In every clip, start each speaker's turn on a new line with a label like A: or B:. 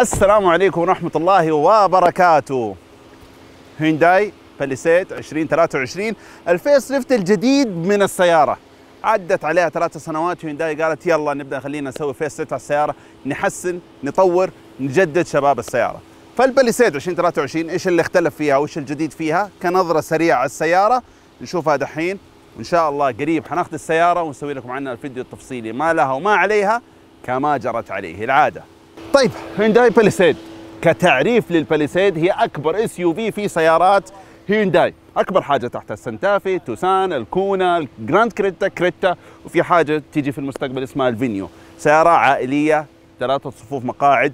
A: السلام عليكم ورحمة الله وبركاته هيونداي باليسيت 2023 الفيس ليفت الجديد من السيارة عدت عليها ثلاثة سنوات هيونداي قالت يلا نبدأ خلينا نسوي فيس ليفت على السيارة نحسن نطور نجدد شباب السيارة فالباليسيد 2023 ايش اللي اختلف فيها وايش الجديد فيها كنظرة سريعة على السيارة نشوفها دحين وان شاء الله قريب حناخذ السيارة ونسوي لكم عنها الفيديو التفصيلي ما لها وما عليها كما جرت عليه العاده طيب هيونداي باليسيد كتعريف للباليسيد هي اكبر اس يو في في سيارات هيونداي اكبر حاجه تحت السنتافي توسان الكونا الجراند كريتا كريتا وفي حاجه تيجي في المستقبل اسمها الفينيو سياره عائليه ثلاثه صفوف مقاعد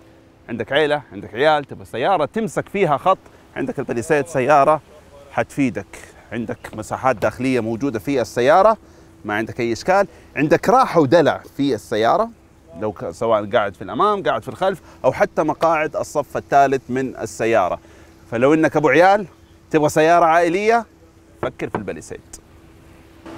A: عندك عيله عندك عيال تبى سياره تمسك فيها خط عندك الباليسيد سياره حتفيدك عندك مساحات داخليه موجوده في السياره ما عندك اي اشكال عندك راحه ودلع في السياره لو سواء قاعد في الامام قاعد في الخلف او حتى مقاعد الصف الثالث من السياره فلو انك ابو عيال تبغى سياره عائليه فكر في الباليسيد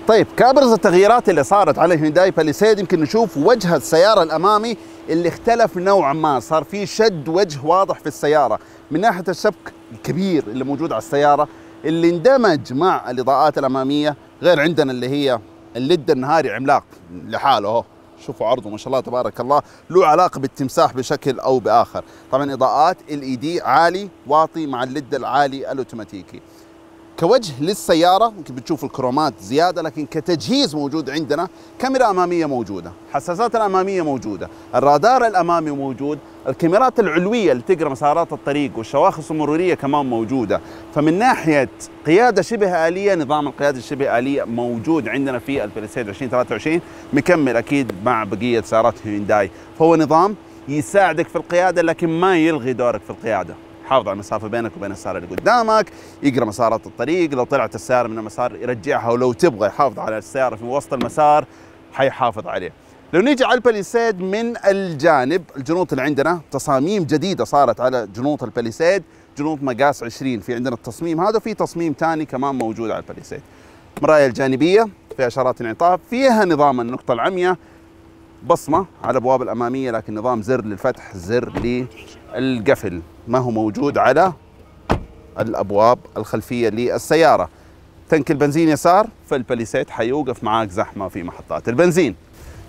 A: طيب كابرز التغييرات اللي صارت على هيونداي باليسيد يمكن نشوف وجه السيارة الأمامي اللي اختلف نوعا ما صار في شد وجه واضح في السيارة من ناحية الشبك الكبير اللي موجود على السيارة اللي اندمج مع الإضاءات الأمامية غير عندنا اللي هي الليد النهاري عملاق لحاله شوفوا عرضه ما شاء الله تبارك الله له علاقه بالتمساح بشكل او باخر طبعا اضاءات ال اي دي عالي واطي مع الليد العالي الاوتوماتيكي كوجه للسيارة يمكن بتشوف الكرومات زيادة لكن كتجهيز موجود عندنا كاميرا أمامية موجودة حساسات الأمامية موجودة الرادار الأمامي موجود الكاميرات العلوية اللي تقرأ مسارات الطريق والشواخص المرورية كمان موجودة فمن ناحية قيادة شبه آلية نظام القيادة الشبه آلية موجود عندنا في البلسيد 2023 مكمل أكيد مع بقية سيارات هيونداي فهو نظام يساعدك في القيادة لكن ما يلغي دورك في القيادة حافظ على المسافه بينك وبين السياره اللي قدامك يقرا مسارات الطريق لو طلعت السياره من المسار يرجعها ولو تبغى يحافظ على السياره في وسط المسار حيحافظ عليه لو نيجي على الباليسيد من الجانب الجنوط اللي عندنا تصاميم جديده صارت على جنوط الباليسيد جنوط مقاس 20 في عندنا التصميم هذا وفي تصميم ثاني كمان موجود على الباليسيد مرايا الجانبيه فيها اشارات انعطاف فيها نظام النقطه العمياء بصمه على الابواب الاماميه لكن نظام زر للفتح زر للقفل ما هو موجود على الابواب الخلفيه للسياره تنك البنزين يسار فالبليسيت حيوقف معاك زحمه في محطات البنزين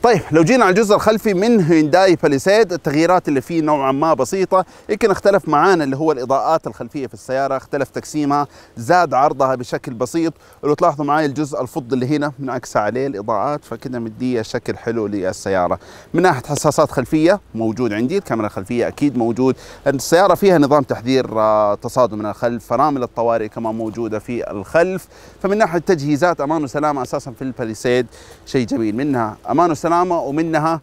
A: طيب لو جينا على الجزء الخلفي من هينداي باليسيد التغييرات اللي فيه نوعا ما بسيطه يمكن اختلف معانا اللي هو الاضاءات الخلفيه في السياره اختلف تقسيمها زاد عرضها بشكل بسيط لو تلاحظوا معي الجزء الفضي اللي هنا منعكسه عليه الاضاءات فكده مديه شكل حلو للسياره من ناحيه حساسات خلفيه موجود عندي الكاميرا الخلفيه اكيد موجود السياره فيها نظام تحذير آه، تصادم من الخلف فرامل الطوارئ كمان موجوده في الخلف فمن ناحيه تجهيزات امان وسلامه اساسا في الباليسيد شيء جميل منها امان وسلامه السلامه ومنها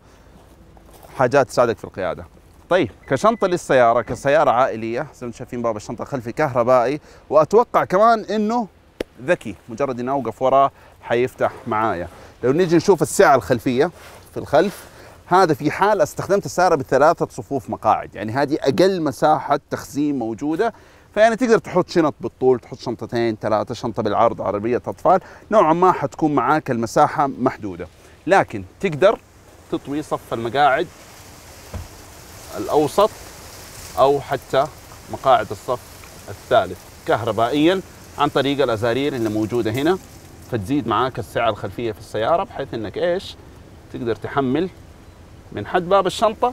A: حاجات تساعدك في القياده طيب كشنطه للسياره كسياره عائليه زي ما شايفين باب الشنطه الخلفي كهربائي واتوقع كمان انه ذكي مجرد اني اوقف وراه حيفتح معايا لو نيجي نشوف السعه الخلفيه في الخلف هذا في حال استخدمت السياره بثلاثه صفوف مقاعد يعني هذه اقل مساحه تخزين موجوده فيعني تقدر تحط شنط بالطول تحط شنطتين ثلاثه شنطه بالعرض عربيه اطفال نوعا ما حتكون معاك المساحه محدوده لكن تقدر تطوي صف المقاعد الأوسط أو حتى مقاعد الصف الثالث كهربائيا عن طريق الأزارير اللي موجودة هنا فتزيد معاك السعة الخلفية في السيارة بحيث أنك إيش تقدر تحمل من حد باب الشنطة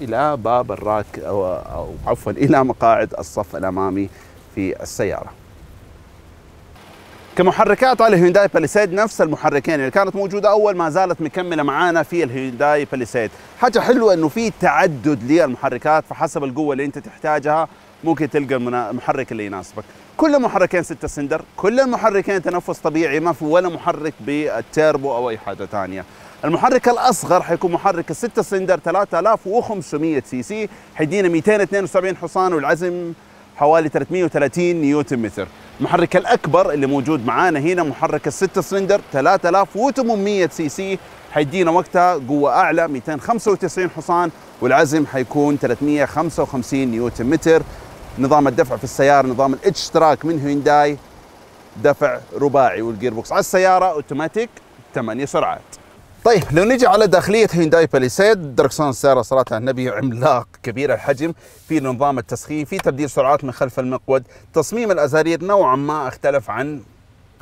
A: إلى باب الراك أو, أو عفوا إلى مقاعد الصف الأمامي في السيارة كمحركات على هيونداي باليسيد نفس المحركين اللي كانت موجوده اول ما زالت مكمله معانا في الهيونداي باليسيد حاجه حلوه انه في تعدد للمحركات فحسب القوه اللي انت تحتاجها ممكن تلقى المحرك اللي يناسبك كل محركين 6 سندر كل المحركين تنفس طبيعي ما في ولا محرك بالتيربو او اي حاجه ثانيه المحرك الاصغر حيكون محرك الستة سندر 3500 سي سي حيدينا 272 حصان والعزم حوالي 330 نيوتن متر المحرك الأكبر اللي موجود معانا هنا محرك الستة سلندر 3800 سي سي حيدينا وقتها قوة أعلى 295 حصان والعزم حيكون 355 نيوتن متر نظام الدفع في السيارة نظام الاتش تراك من هيونداي دفع رباعي والجير بوكس على السيارة اوتوماتيك 8 سرعات طيب لو نجي على داخليه هيونداي باليسيد دركسون السياره صراحه النبي عملاق كبير الحجم في نظام التسخين في تبديل سرعات من خلف المقود تصميم الازارير نوعا ما اختلف عن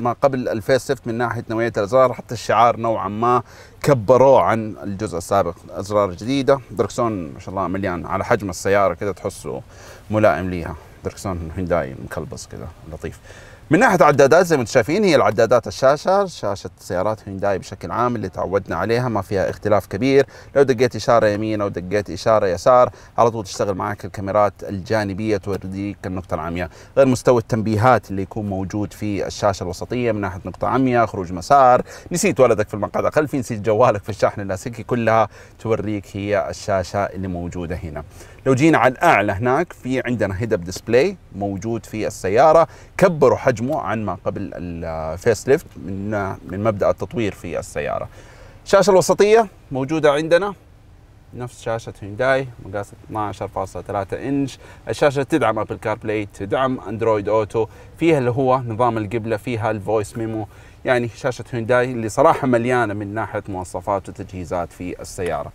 A: ما قبل الفيس من ناحيه نوعيه الازرار حتى الشعار نوعا ما كبروه عن الجزء السابق ازرار جديده دركسون ما شاء الله مليان على حجم السياره كذا تحسه ملائم ليها دركسون هيونداي مكلبص كذا لطيف من ناحيه عدادات زي ما انتم شايفين هي العدادات الشاشه شاشه سيارات هونداي بشكل عام اللي تعودنا عليها ما فيها اختلاف كبير لو دقيت اشاره يمين او دقيت اشاره يسار على طول تشتغل معاك الكاميرات الجانبيه توريك النقطه العمياء غير مستوى التنبيهات اللي يكون موجود في الشاشه الوسطيه من ناحيه نقطه عمياء خروج مسار نسيت ولدك في المقعد الخلفي نسيت جوالك في الشاحن اللاسلكي كلها توريك هي الشاشه اللي موجوده هنا لو جينا على الاعلى هناك في عندنا هيد اب ديسبلاي موجود في السياره كبروا حجم مجموع عن ما قبل الفيس ليفت من من مبدا التطوير في السياره. الشاشه الوسطيه موجوده عندنا نفس شاشة هيونداي مقاسها 12.3 انش الشاشة تدعم ابل كار بلاي تدعم اندرويد اوتو فيها اللي هو نظام القبلة فيها الفويس ميمو يعني شاشة هيونداي اللي صراحة مليانة من ناحية مواصفات وتجهيزات في السيارة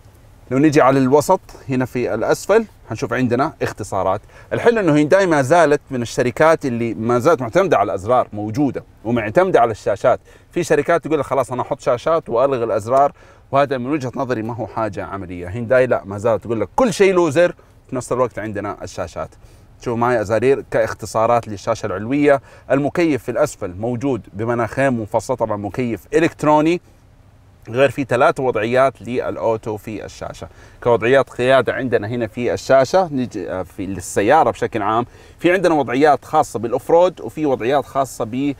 A: لو نجي على الوسط هنا في الاسفل هنشوف عندنا اختصارات الحلو انه هي ما زالت من الشركات اللي ما زالت معتمده على الازرار موجوده ومعتمده على الشاشات في شركات تقول خلاص انا احط شاشات والغي الازرار وهذا من وجهه نظري ما هو حاجه عمليه هنداي لا ما زالت تقول لك كل شيء لوزر في نفس الوقت عندنا الشاشات شوفوا معي ازارير كاختصارات للشاشه العلويه المكيف في الاسفل موجود بمناخين منفصله طبعا مكيف الكتروني غير في ثلاث وضعيات للاوتو في الشاشه كوضعيات قياده عندنا هنا في الشاشه نجي آه، في السياره بشكل عام في عندنا وضعيات خاصه بالاوف رود وفي وضعيات خاصه ب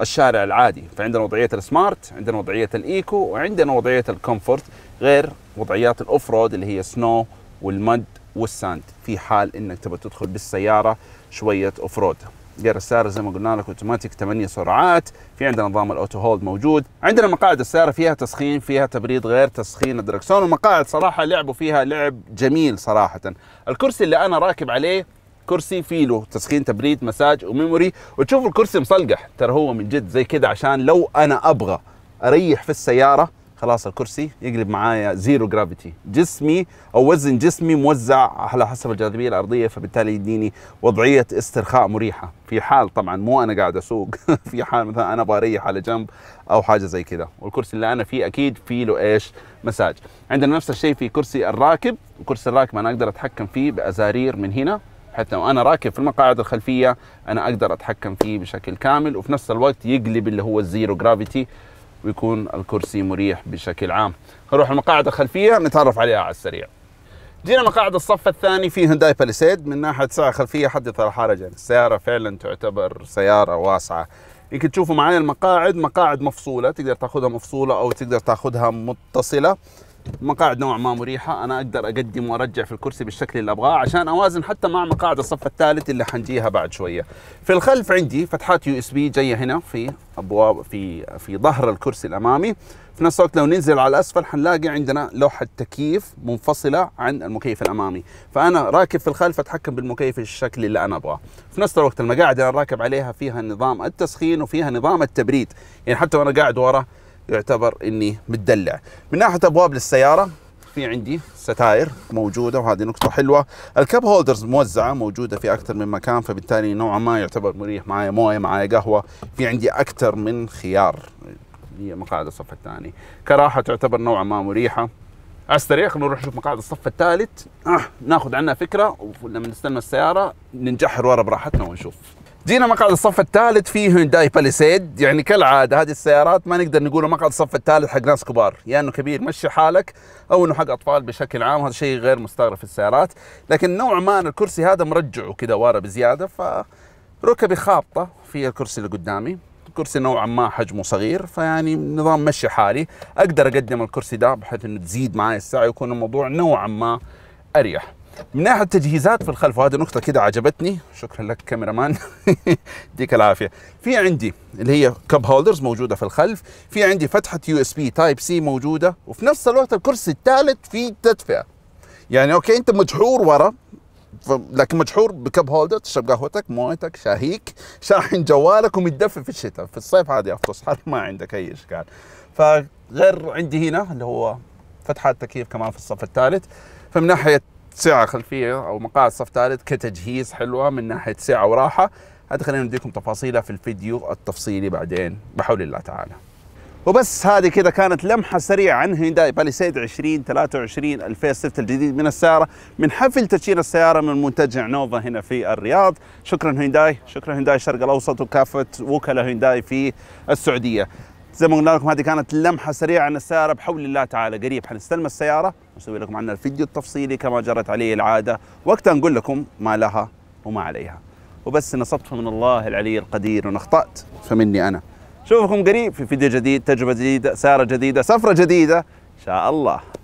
A: الشارع العادي فعندنا وضعيه السمارت عندنا وضعيه الايكو وعندنا وضعيه الكومفورت غير وضعيات الاوف رود اللي هي سنو والمد والساند في حال انك تبغى تدخل بالسياره شويه اوف رود جير السيارة زي ما قلنا لك اوتوماتيك 8 سرعات في عندنا نظام الاوتو هولد موجود عندنا مقاعد السيارة فيها تسخين فيها تبريد غير تسخين الدركسون المقاعد صراحة لعبوا فيها لعب جميل صراحة الكرسي اللي انا راكب عليه كرسي فيه له تسخين تبريد مساج وميموري وتشوف الكرسي مصلقح ترى هو من جد زي كذا عشان لو انا ابغى اريح في السياره خلاص الكرسي يقلب معايا زيرو جرافيتي جسمي او وزن جسمي موزع على حسب الجاذبيه الارضيه فبالتالي يديني وضعيه استرخاء مريحه في حال طبعا مو انا قاعد اسوق في حال مثلا انا ابغى اريح على جنب او حاجه زي كذا والكرسي اللي انا فيه اكيد فيه له ايش مساج عندنا نفس الشيء في كرسي الراكب كرسي الراكب انا اقدر اتحكم فيه بازارير من هنا حتى وانا راكب في المقاعد الخلفيه انا اقدر اتحكم فيه بشكل كامل وفي نفس الوقت يقلب اللي هو الزيرو جرافيتي ويكون الكرسي مريح بشكل عام هنروح المقاعد الخلفيه نتعرف عليها على السريع جينا مقاعد الصف الثاني في هنداي باليسيد من ناحيه ساعه خلفيه حدث ولا حرج يعني السياره فعلا تعتبر سياره واسعه يمكن تشوفوا معايا المقاعد مقاعد مفصوله تقدر تاخذها مفصوله او تقدر تاخذها متصله مقاعد نوع ما مريحه انا اقدر اقدم وارجع في الكرسي بالشكل اللي ابغاه عشان اوازن حتى مع مقاعد الصف الثالث اللي حنجيها بعد شويه في الخلف عندي فتحات يو اس بي جايه هنا في ابواب في في ظهر الكرسي الامامي في نفس الوقت لو ننزل على الاسفل حنلاقي عندنا لوحه تكييف منفصله عن المكيف الامامي فانا راكب في الخلف اتحكم بالمكيف الشكل اللي انا ابغاه في نفس الوقت المقاعد اللي انا راكب عليها فيها نظام التسخين وفيها نظام التبريد يعني حتى وانا قاعد ورا يعتبر اني متدلع من ناحيه ابواب للسياره في عندي ستاير موجوده وهذه نقطه حلوه الكب هولدرز موزعه موجوده في اكثر من مكان فبالتالي نوعا ما يعتبر مريح معايا مويه معايا قهوه في عندي اكثر من خيار هي مقاعد الصف الثاني كراحه تعتبر نوعا ما مريحه استريح نروح نشوف مقاعد الصف الثالث آه. ناخذ عنها فكره ولما نستنى السياره ننجحر ورا براحتنا ونشوف جينا مقعد الصف الثالث فيه هيونداي باليسيد يعني كالعاده هذه السيارات ما نقدر نقول مقعد الصف الثالث حق ناس كبار يا يعني انه كبير مشي حالك او انه حق اطفال بشكل عام هذا شيء غير مستغرب في السيارات لكن نوعا ما الكرسي هذا مرجعه كذا ورا بزياده ف ركبي خابطه في الكرسي اللي قدامي الكرسي نوعا ما حجمه صغير فيعني نظام مشي حالي اقدر اقدم الكرسي ده بحيث انه تزيد معي السعي ويكون الموضوع نوعا ما اريح من ناحيه التجهيزات في الخلف وهذه نقطه كده عجبتني شكرا لك كاميرا مان يديك العافيه في عندي اللي هي كب هولدرز موجوده في الخلف في عندي فتحه يو اس بي تايب سي موجوده وفي نفس الوقت الكرسي الثالث فيه تدفئه يعني اوكي انت مجحور ورا لكن مجحور بكب هولدر تشرب قهوتك مويتك شاهيك شاحن جوالك ومتدفي في الشتاء في الصيف عادي افطس حر ما عندك اي اشكال فغير عندي هنا اللي هو فتحات تكييف كمان في الصف الثالث فمن ناحيه سعه خلفيه او مقاعد صف ثالث كتجهيز حلوه من ناحيه سعه وراحه هذا خلينا نديكم تفاصيلها في الفيديو التفصيلي بعدين بحول الله تعالى وبس هذه كذا كانت لمحه سريعه عن هيونداي باليسيد 2023 الفيسلفت الجديد من السياره من حفل تسجيل السياره من منتجع نوفا هنا في الرياض شكرا هيونداي شكرا هيونداي الشرق الاوسط وكافه وكلاء هيونداي في السعوديه زي ما قلنا لكم هذه كانت لمحه سريعه عن السياره بحول الله تعالى قريب حنستلم السياره ونسوي لكم عنها الفيديو التفصيلي كما جرت عليه العاده وقتها نقول لكم ما لها وما عليها وبس نصبت من الله العلي القدير ونخطأت اخطات فمني انا اشوفكم قريب في فيديو جديد تجربه جديده سياره جديده سفره جديده ان شاء الله